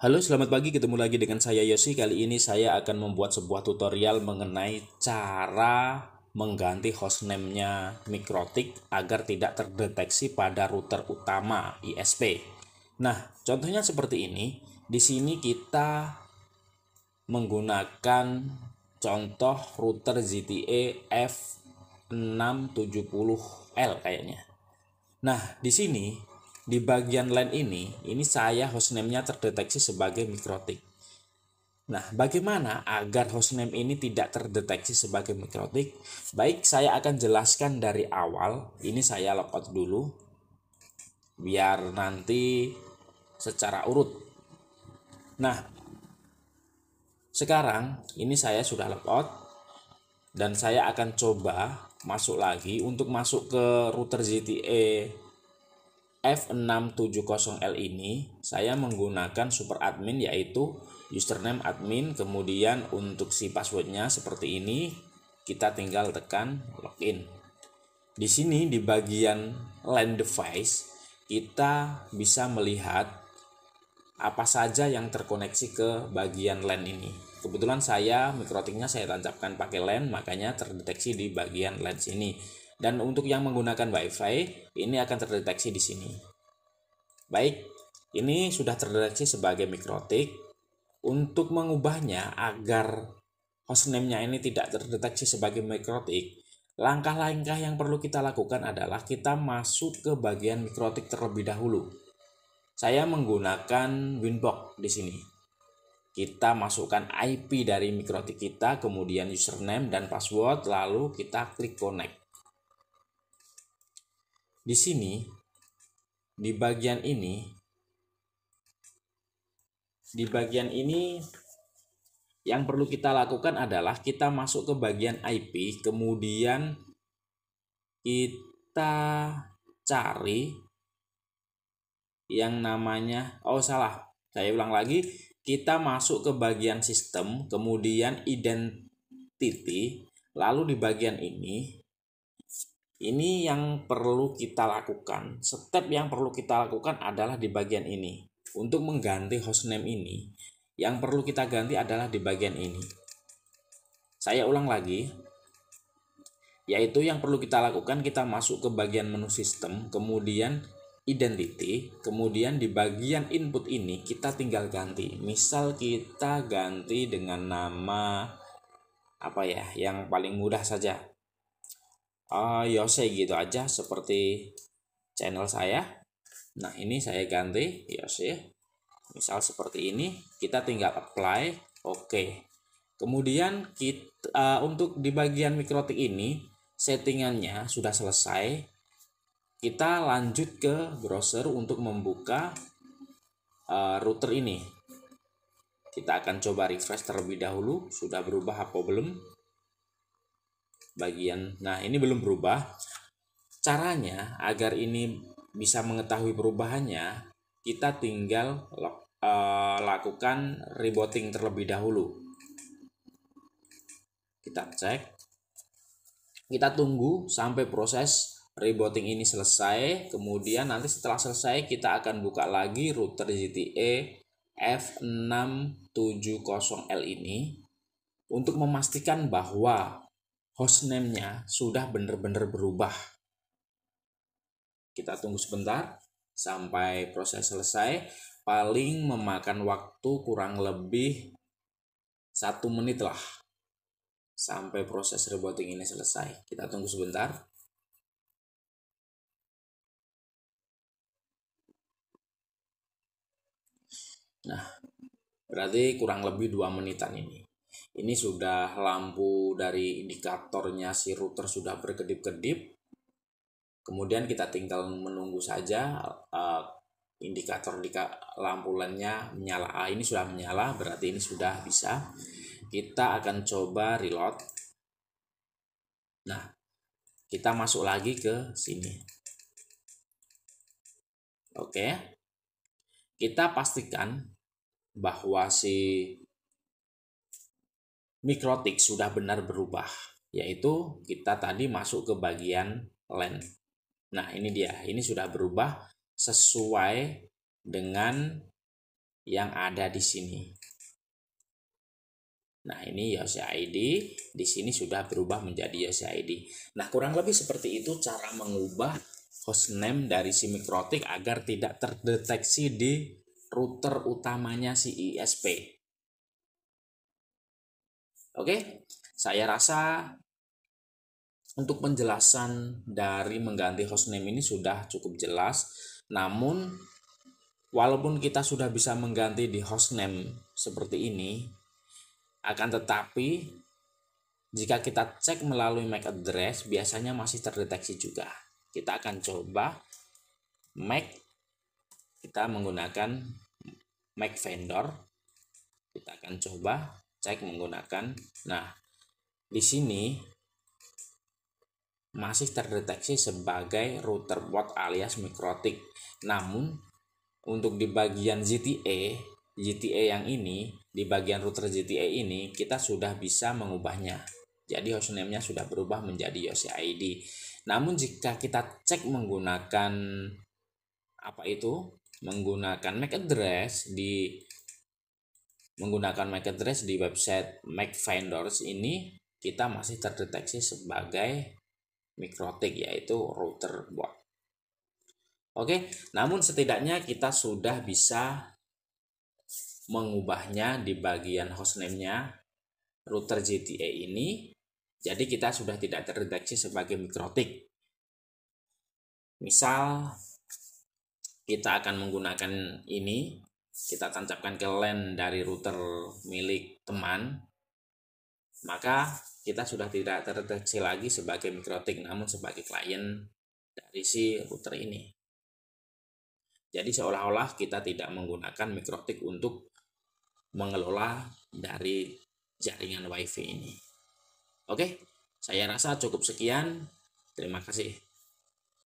Halo, selamat pagi. Ketemu lagi dengan saya Yosi. Kali ini saya akan membuat sebuah tutorial mengenai cara mengganti hostname-nya Mikrotik agar tidak terdeteksi pada router utama ISP. Nah, contohnya seperti ini. Di sini kita menggunakan contoh router ZTE F670L kayaknya. Nah, di sini di bagian line ini, ini saya hostname-nya terdeteksi sebagai mikrotik. Nah, bagaimana agar hostname ini tidak terdeteksi sebagai mikrotik? Baik, saya akan jelaskan dari awal. Ini saya logout dulu biar nanti secara urut. Nah, sekarang ini saya sudah logout dan saya akan coba masuk lagi untuk masuk ke router ZTE F670L ini saya menggunakan super admin yaitu username admin kemudian untuk si passwordnya seperti ini kita tinggal tekan login di sini di bagian land device kita bisa melihat apa saja yang terkoneksi ke bagian LAN ini. Kebetulan saya mikrotiknya saya tancapkan pakai LAN makanya terdeteksi di bagian LAN sini. Dan untuk yang menggunakan WiFi, ini akan terdeteksi di sini. Baik, ini sudah terdeteksi sebagai mikrotik. Untuk mengubahnya agar hostname-nya ini tidak terdeteksi sebagai mikrotik, langkah-langkah yang perlu kita lakukan adalah kita masuk ke bagian mikrotik terlebih dahulu. Saya menggunakan Winbox di sini. Kita masukkan IP dari mikrotik kita, kemudian username dan password, lalu kita klik connect di sini di bagian ini di bagian ini yang perlu kita lakukan adalah kita masuk ke bagian IP kemudian kita cari yang namanya oh salah saya ulang lagi kita masuk ke bagian sistem kemudian identity lalu di bagian ini ini yang perlu kita lakukan. Step yang perlu kita lakukan adalah di bagian ini. Untuk mengganti hostname ini, yang perlu kita ganti adalah di bagian ini. Saya ulang lagi. Yaitu yang perlu kita lakukan kita masuk ke bagian menu sistem, kemudian identity, kemudian di bagian input ini kita tinggal ganti. Misal kita ganti dengan nama apa ya, yang paling mudah saja, uh, ah, Yose ya gitu aja seperti channel saya. Nah, ini saya ganti Yose. Ya, Misal seperti ini, kita tinggal apply, oke. Okay. Kemudian kita uh, eh, untuk di bagian mikrotik ini settingannya sudah selesai. Kita lanjut ke browser untuk membuka uh, router ini. Kita akan coba refresh terlebih dahulu, sudah berubah apa belum? bagian. Nah, ini belum berubah. Caranya agar ini bisa mengetahui perubahannya, kita tinggal uh, lakukan rebooting terlebih dahulu. Kita cek. Kita tunggu sampai proses rebooting ini selesai. Kemudian nanti setelah selesai kita akan buka lagi router ZTE F670L ini untuk memastikan bahwa hostname-nya sudah benar-benar berubah. Kita tunggu sebentar sampai proses selesai. Paling memakan waktu kurang lebih satu menit lah sampai proses rebooting ini selesai. Kita tunggu sebentar. Nah, berarti kurang lebih dua menitan ini ini sudah lampu dari indikatornya si router sudah berkedip-kedip kemudian kita tinggal menunggu saja uh, indikator di lampu lainnya menyala ah, ini sudah menyala berarti ini sudah bisa kita akan coba reload nah kita masuk lagi ke sini oke kita pastikan bahwa si mikrotik sudah benar berubah, yaitu kita tadi masuk ke bagian length. Nah, ini dia. Ini sudah berubah sesuai dengan yang ada di sini. Nah, ini ID di sini sudah berubah menjadi ID. Nah, kurang lebih seperti itu cara mengubah hostname dari si mikrotik agar tidak terdeteksi di router utamanya si ISP. Oke, saya rasa untuk penjelasan dari mengganti hostname ini sudah cukup jelas. Namun, walaupun kita sudah bisa mengganti di hostname seperti ini, akan tetapi jika kita cek melalui MAC address, biasanya masih terdeteksi juga. Kita akan coba MAC, kita menggunakan MAC vendor. Kita akan coba cek menggunakan nah di sini masih terdeteksi sebagai router bot alias mikrotik. Namun untuk di bagian GTA, GTA yang ini, di bagian router GTA ini kita sudah bisa mengubahnya. Jadi hostname-nya sudah berubah menjadi OCID. Namun jika kita cek menggunakan apa itu? menggunakan MAC address di menggunakan MAC address di website MAC Finders ini kita masih terdeteksi sebagai mikrotik yaitu router board. Oke, namun setidaknya kita sudah bisa mengubahnya di bagian hostname-nya router JTA ini. Jadi kita sudah tidak terdeteksi sebagai mikrotik. Misal kita akan menggunakan ini kita tancapkan ke LAN dari router milik teman, maka kita sudah tidak terdeteksi lagi sebagai mikrotik namun sebagai klien dari si router ini. Jadi seolah-olah kita tidak menggunakan mikrotik untuk mengelola dari jaringan WiFi ini. Oke, saya rasa cukup sekian. Terima kasih.